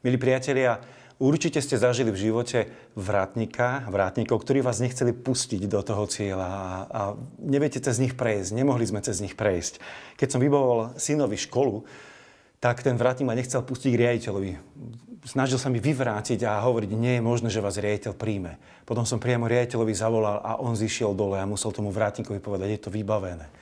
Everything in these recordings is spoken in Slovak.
Milí priatelia, určite ste zažili v živote vrátnika, vrátnikov, ktorí vás nechceli pustiť do toho cieľa a, a neviete cez nich prejsť, nemohli sme cez nich prejsť. Keď som vybavoval synovi školu, tak ten vrátnik ma nechcel pustiť k riaditeľovi. Snažil sa mi vyvrátiť a hovoriť, nie je možné, že vás riaditeľ príjme. Potom som priamo riaditeľovi zavolal a on zišiel dole a musel tomu vrátnikovi povedať, je to vybavené.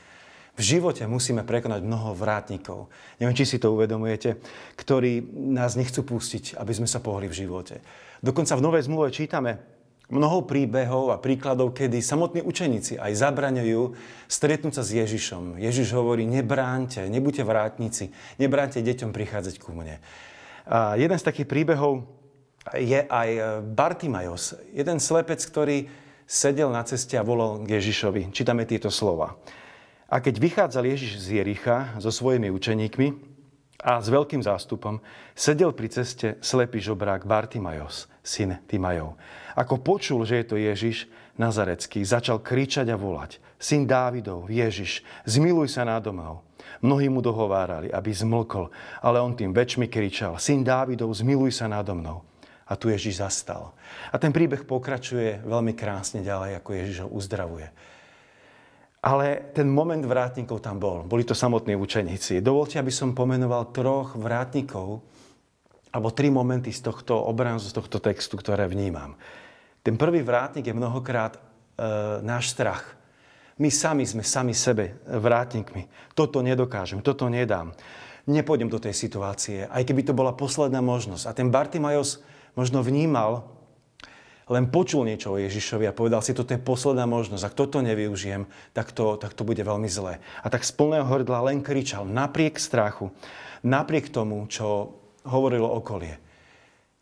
V živote musíme prekonať mnoho vrátnikov. Neviem, či si to uvedomujete, ktorí nás nechcú pustiť, aby sme sa pohli v živote. Dokonca v Novej zmluve čítame mnoho príbehov a príkladov, kedy samotní učeníci aj zabraňujú stretnúť sa s Ježišom. Ježiš hovorí, nebránte, nebuďte vrátnici, nebránte deťom prichádzať ku mne. A jeden z takých príbehov je aj e, Bartimajos, jeden slepec, ktorý sedel na ceste a volal k Ježišovi. Čítame tieto slova. A keď vychádzal Ježiš z Jericha so svojimi učeníkmi a s veľkým zástupom, sedel pri ceste slepý žobrák Bartimajos, syn Timajov. Ako počul, že je to Ježiš, Nazarecký, začal kričať a volať. Syn Dávidov, Ježiš, zmiluj sa nádo mnou. Mnohí mu dohovárali, aby zmlkol, ale on tým väčšmi kričal. Syn Dávidov, zmiluj sa nádo mnou. A tu Ježiš zastal. A ten príbeh pokračuje veľmi krásne ďalej, ako Ježiš ho uzdravuje. Ale ten moment vrátnikov tam bol. Boli to samotní učeníci. Dovolte, aby som pomenoval troch vrátnikov, alebo tri momenty z tohto obrazu, z tohto textu, ktoré vnímam. Ten prvý vrátnik je mnohokrát e, náš strach. My sami sme sami sebe vrátnikmi. Toto nedokážem, toto nedám. Nepôjdem do tej situácie, aj keby to bola posledná možnosť. A ten Bartimajos možno vnímal, len počul niečo o Ježišovi a povedal si, toto je posledná možnosť, ak toto nevyužijem, tak to, tak to bude veľmi zlé. A tak z plného hrdla len kričal, napriek strachu, napriek tomu, čo hovorilo okolie.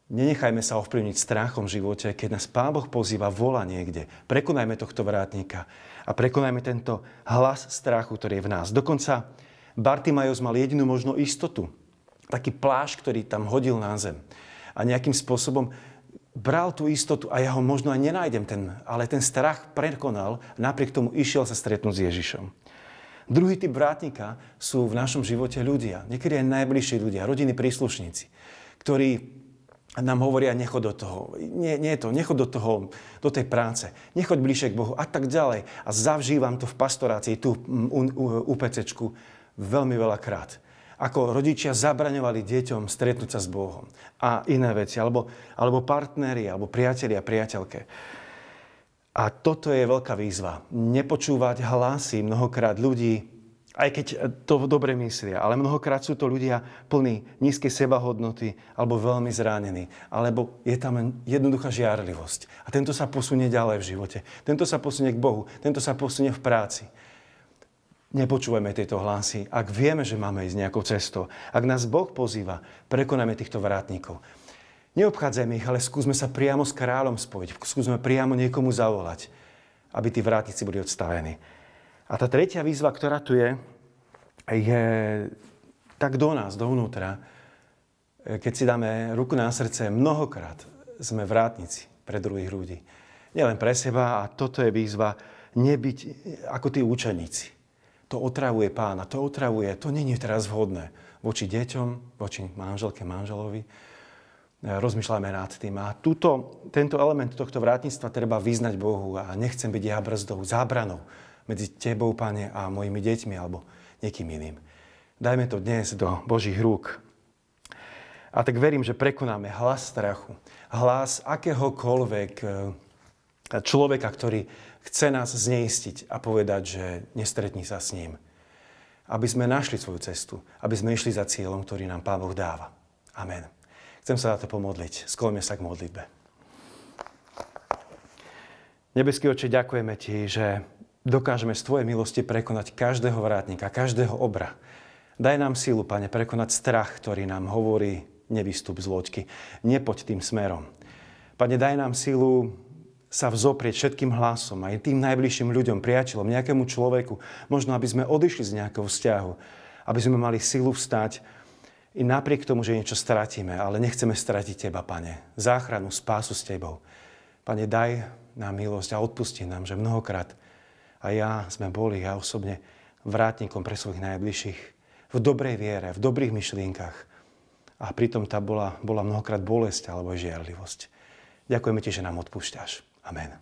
Nenechajme sa ovplyvniť strachom v živote, keď nás Pán Boh pozýva, vola niekde. Prekonajme tohto vrátnika a prekonajme tento hlas strachu, ktorý je v nás. Dokonca Bartimajos mal jedinú možnú istotu. Taký pláž, ktorý tam hodil na zem. A nejakým spôsobom bral tú istotu a ja ho možno aj nenájdem, ten, ale ten strach prekonal, napriek tomu išiel sa stretnúť s Ježišom. Druhý typ vrátnika sú v našom živote ľudia, niekedy aj najbližší ľudia, rodiny príslušníci, ktorí nám hovoria, nechod do toho, nie, nie je to, nechod do toho, do tej práce, nechoď bližšie k Bohu a tak ďalej. A zavžívam to v pastorácii, tu u, u, u, veľmi veľa krát ako rodičia zabraňovali deťom stretnúť sa s Bohom a iné veci, alebo, alebo partneri, alebo priatelia, priateľke. A toto je veľká výzva. Nepočúvať hlasy mnohokrát ľudí, aj keď to dobre myslia, ale mnohokrát sú to ľudia plní nízkej sebahodnoty alebo veľmi zranení, alebo je tam jednoduchá žiarlivosť. A tento sa posunie ďalej v živote. Tento sa posunie k Bohu, tento sa posunie v práci nepočúvame tieto hlasy. Ak vieme, že máme ísť nejakou cestou, ak nás Boh pozýva, prekonajme týchto vrátnikov. Neobchádzajme ich, ale skúsme sa priamo s kráľom spojiť. Skúsme priamo niekomu zavolať, aby tí vrátnici boli odstavení. A tá tretia výzva, ktorá tu je, je tak do nás, dovnútra, keď si dáme ruku na srdce, mnohokrát sme vrátnici pre druhých ľudí. Nielen pre seba a toto je výzva nebyť ako tí účenníci to otravuje pána, to otravuje, to není teraz vhodné voči deťom, voči manželke, manželovi. E, rozmýšľame nad tým. A tuto, tento element tohto vrátnictva treba vyznať Bohu a nechcem byť ja brzdou, zábranou medzi tebou, pane, a mojimi deťmi alebo niekým iným. Dajme to dnes do Božích rúk. A tak verím, že prekonáme hlas strachu, hlas akéhokoľvek e, človeka, ktorý chce nás zneistiť a povedať, že nestretni sa s ním. Aby sme našli svoju cestu, aby sme išli za cieľom, ktorý nám Pán Boh dáva. Amen. Chcem sa za to pomodliť. Skloňme sa k modlitbe. Nebeský oče, ďakujeme Ti, že dokážeme z Tvojej milosti prekonať každého vrátnika, každého obra. Daj nám sílu, Pane, prekonať strach, ktorý nám hovorí nevystup z loďky. Nepoď tým smerom. Pane, daj nám sílu sa vzoprieť všetkým hlasom, aj tým najbližším ľuďom, priateľom, nejakému človeku, možno aby sme odišli z nejakého vzťahu, aby sme mali silu vstať i napriek tomu, že niečo stratíme, ale nechceme stratiť Teba, Pane. Záchranu, spásu s Tebou. Pane, daj nám milosť a odpusti nám, že mnohokrát a ja sme boli, ja osobne, vrátnikom pre svojich najbližších. V dobrej viere, v dobrých myšlienkach. A pritom tá bola, bola mnohokrát bolesť alebo žiarlivosť. Ďakujeme Ti, že nám odpúšťaš. Amen.